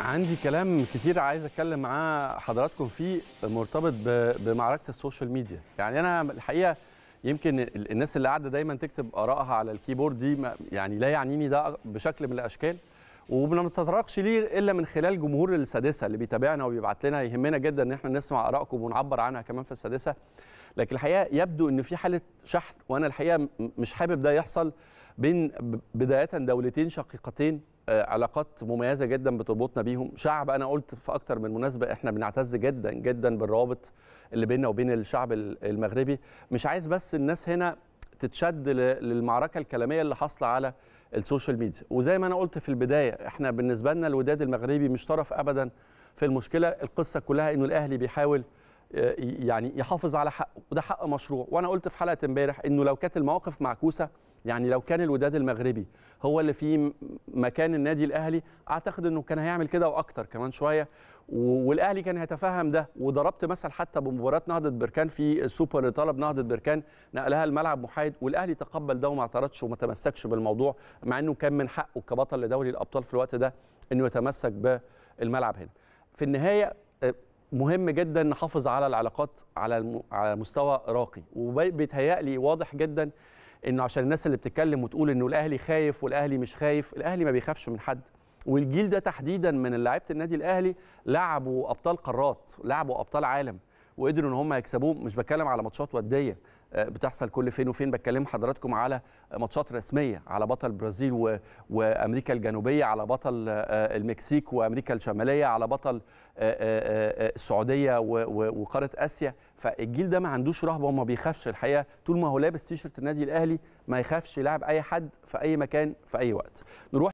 عندي كلام كتير عايز اتكلم مع حضراتكم فيه مرتبط بمعركه السوشيال ميديا يعني انا الحقيقه يمكن الناس اللي قاعده دايما تكتب ارائها على الكيبورد دي يعني لا يعنيني ده بشكل من الاشكال وما بتطرقش ليه الا من خلال جمهور السادسه اللي بيتابعنا وبيبعت لنا يهمنا جدا ان احنا نسمع ارائكم ونعبر عنها كمان في السادسه لكن الحقيقه يبدو ان في حاله شحن وانا الحقيقه مش حابب ده يحصل بين بدايه دولتين شقيقتين علاقات مميزه جدا بتربطنا بيهم شعب انا قلت في اكتر من مناسبه احنا بنعتز جدا جدا بالروابط اللي بيننا وبين الشعب المغربي مش عايز بس الناس هنا تتشد للمعركه الكلاميه اللي حاصله على السوشيال ميديا وزي ما انا قلت في البدايه احنا بالنسبه لنا الوداد المغربي مش طرف ابدا في المشكله القصه كلها انه الاهلي بيحاول آه، يعني يحافظ على حقه وده حق مشروع وانا قلت في حلقه امبارح انه لو كانت المواقف معكوسه يعني لو كان الوداد المغربي هو اللي في مكان النادي الاهلي اعتقد انه كان هيعمل كده واكتر كمان شويه والاهلي كان هيتفهم ده وضربت مثل حتى بمباراه نهضه بركان في السوبر اللي طلب نهضه بركان نقلها الملعب محايد والاهلي تقبل ده وما اعترضش وما تمسكش بالموضوع مع انه كان من حقه كبطل لدوري الابطال في الوقت ده انه يتمسك بالملعب هنا في النهايه آه، مهم جدا نحافظ على العلاقات على على مستوى راقي وبيتهيألي واضح جدا انه عشان الناس اللي بتتكلم وتقول انه الاهلي خايف والاهلي مش خايف الاهلي ما بيخافش من حد والجيل ده تحديدا من لعيبه النادي الاهلي لعبوا ابطال قارات لعبوا ابطال عالم وقدروا ان هم يكسبوه مش بتكلم على ماتشات وديه آه، بتحصل كل فين وفين بتكلم حضراتكم على ماتشات رسميه على بطل البرازيل وامريكا الجنوبيه على بطل آه، المكسيك وامريكا الشماليه على بطل آه، السعوديه وقاره اسيا فالجيل ده ما عندوش رهبه وما بيخافش الحقيقه طول ما هو لابس تيشرت النادي الاهلي ما يخافش يلعب اي حد في اي مكان في اي وقت نروح